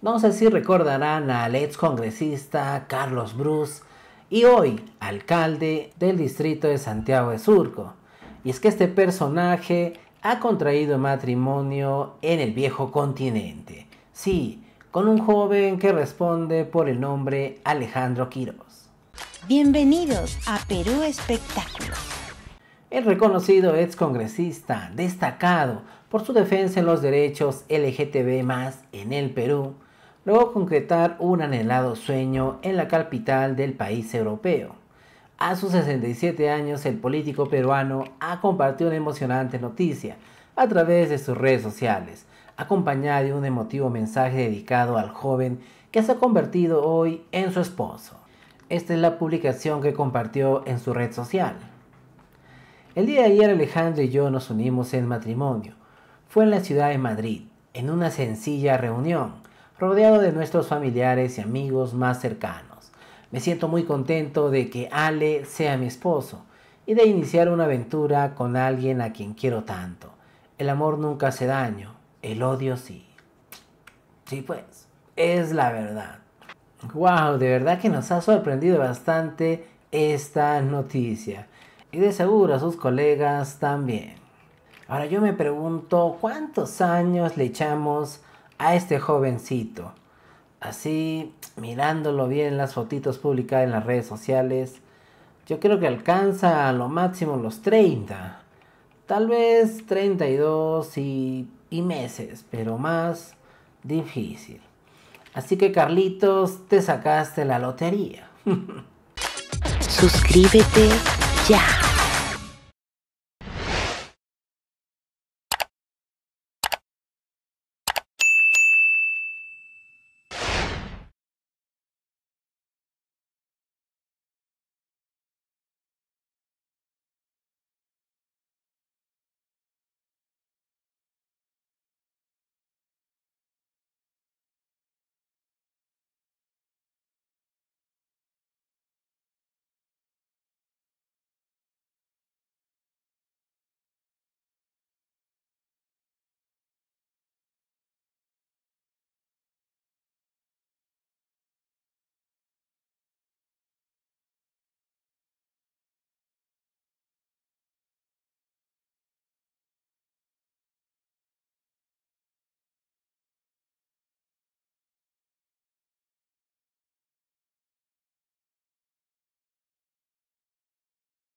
No sé si recordarán al ex congresista Carlos Bruce y hoy alcalde del distrito de Santiago de Surco. Y es que este personaje ha contraído matrimonio en el viejo continente. Sí, con un joven que responde por el nombre Alejandro Quiroz. Bienvenidos a Perú Espectáculo. El reconocido ex congresista, destacado por su defensa en los derechos LGTB en el Perú, Luego concretar un anhelado sueño en la capital del país europeo. A sus 67 años, el político peruano ha compartido una emocionante noticia a través de sus redes sociales, acompañada de un emotivo mensaje dedicado al joven que se ha convertido hoy en su esposo. Esta es la publicación que compartió en su red social. El día de ayer Alejandro y yo nos unimos en matrimonio. Fue en la ciudad de Madrid, en una sencilla reunión rodeado de nuestros familiares y amigos más cercanos. Me siento muy contento de que Ale sea mi esposo y de iniciar una aventura con alguien a quien quiero tanto. El amor nunca hace daño, el odio sí. Sí, pues, es la verdad. Wow, de verdad que nos ha sorprendido bastante esta noticia. Y de seguro a sus colegas también. Ahora yo me pregunto cuántos años le echamos a este jovencito. Así, mirándolo bien las fotitos publicadas en las redes sociales, yo creo que alcanza a lo máximo los 30. Tal vez 32 y, y meses, pero más difícil. Así que Carlitos, te sacaste la lotería. Suscríbete ya.